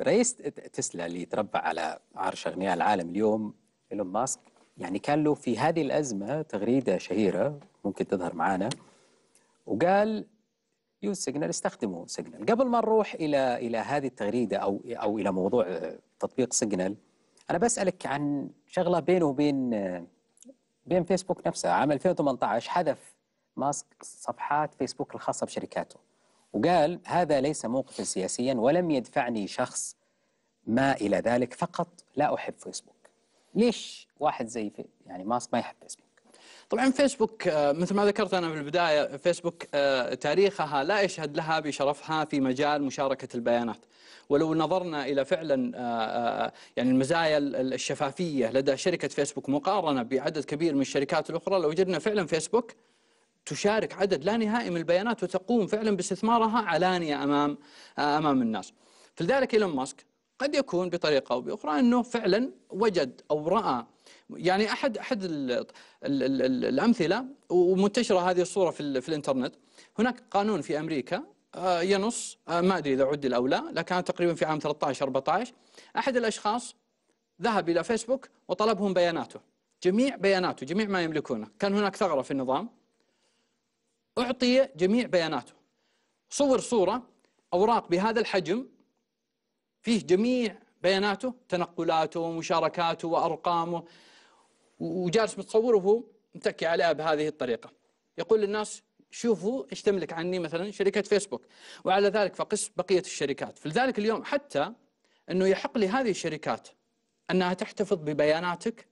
رئيس تسلا اللي تربع على عرش اغنياء العالم اليوم ايلون ماسك يعني كان له في هذه الازمه تغريده شهيره ممكن تظهر معانا وقال يوز سيجنال استخدموا سيجنال قبل ما نروح الى الى هذه التغريده او او الى موضوع آه، تطبيق سيجنال انا بسالك عن شغله بينه وبين آه، بين فيسبوك نفسها عام 2018 حذف ماسك صفحات فيسبوك الخاصه بشركاته وقال هذا ليس موقفا سياسيا ولم يدفعني شخص ما إلى ذلك فقط لا أحب فيسبوك ليش واحد زي في يعني ماسك ما يحب فيسبوك طبعا فيسبوك آه، مثل ما ذكرت انا في البدايه فيسبوك آه، تاريخها لا يشهد لها بشرفها في مجال مشاركه البيانات ولو نظرنا الى فعلا آه، يعني المزايا الشفافيه لدى شركه فيسبوك مقارنه بعدد كبير من الشركات الاخرى لوجدنا فعلا فيسبوك تشارك عدد لا نهائي من البيانات وتقوم فعلا باستثمارها علانيه امام آه، امام الناس. فلذلك ايلون ماسك قد يكون بطريقه او باخرى انه فعلا وجد او راى يعني احد احد الـ الـ الـ الـ الامثله ومنتشره هذه الصوره في, في الانترنت هناك قانون في امريكا آه، ينص آه، ما ادري اذا عدل او لا لكن تقريبا في عام 13 14 احد الاشخاص ذهب الى فيسبوك وطلبهم بياناته جميع بياناته جميع ما يملكونه كان هناك ثغره في النظام أعطي جميع بياناته صور صورة أوراق بهذا الحجم فيه جميع بياناته تنقلاته ومشاركاته وأرقامه وجالس متصوره وهو متكي عليها بهذه الطريقة يقول للناس شوفوا ايش تملك عني مثلا شركة فيسبوك وعلى ذلك فقس بقية الشركات فلذلك اليوم حتى أنه يحق لهذه الشركات أنها تحتفظ ببياناتك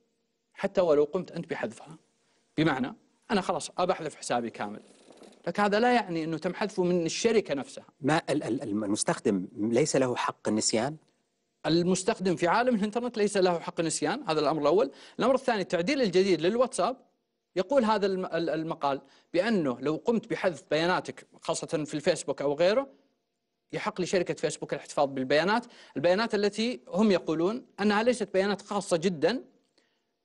حتى ولو قمت أنت بحذفها بمعنى أنا خلاص أبحذف حسابي كامل لكن هذا لا يعني أنه تم حذفه من الشركة نفسها ما المستخدم ليس له حق النسيان؟ المستخدم في عالم الانترنت ليس له حق النسيان هذا الأمر الأول الأمر الثاني التعديل الجديد للواتساب يقول هذا المقال بأنه لو قمت بحذف بياناتك خاصة في الفيسبوك أو غيره يحق لشركة فيسبوك الاحتفاظ بالبيانات البيانات التي هم يقولون أنها ليست بيانات خاصة جدا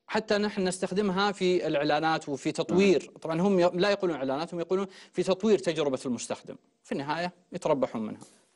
حتى نحن نستخدمها في الاعلانات وفي تطوير نعم. طبعا هم لا يقولون اعلانات هم يقولون في تطوير تجربه المستخدم في النهايه يتربحون منها